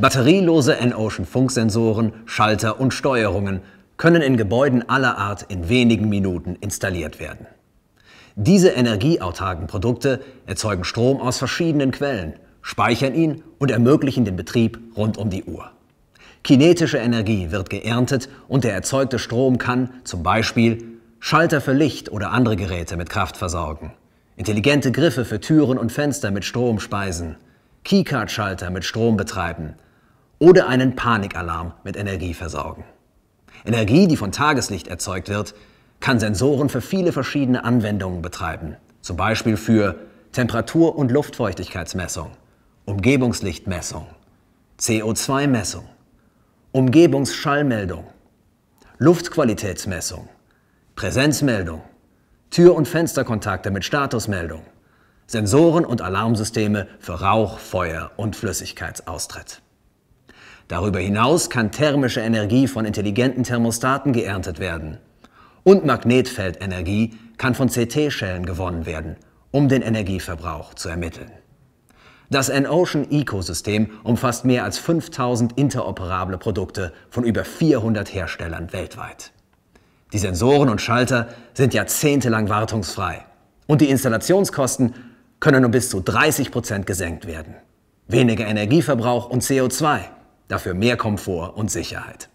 Batterielose N-Ocean-Funksensoren, Schalter und Steuerungen können in Gebäuden aller Art in wenigen Minuten installiert werden. Diese energieautarken Produkte erzeugen Strom aus verschiedenen Quellen, speichern ihn und ermöglichen den Betrieb rund um die Uhr. Kinetische Energie wird geerntet und der erzeugte Strom kann zum Beispiel Schalter für Licht oder andere Geräte mit Kraft versorgen, intelligente Griffe für Türen und Fenster mit Strom speisen, Keycard-Schalter mit Strom betreiben, oder einen Panikalarm mit Energie versorgen. Energie, die von Tageslicht erzeugt wird, kann Sensoren für viele verschiedene Anwendungen betreiben, zum Beispiel für Temperatur- und Luftfeuchtigkeitsmessung, Umgebungslichtmessung, CO2-Messung, Umgebungsschallmeldung, Luftqualitätsmessung, Präsenzmeldung, Tür- und Fensterkontakte mit Statusmeldung, Sensoren und Alarmsysteme für Rauch, Feuer und Flüssigkeitsaustritt. Darüber hinaus kann thermische Energie von intelligenten Thermostaten geerntet werden. Und Magnetfeldenergie kann von CT-Schellen gewonnen werden, um den Energieverbrauch zu ermitteln. Das N-Ocean Ecosystem umfasst mehr als 5000 interoperable Produkte von über 400 Herstellern weltweit. Die Sensoren und Schalter sind jahrzehntelang wartungsfrei und die Installationskosten können um bis zu 30 Prozent gesenkt werden. Weniger Energieverbrauch und CO2 dafür mehr Komfort und Sicherheit.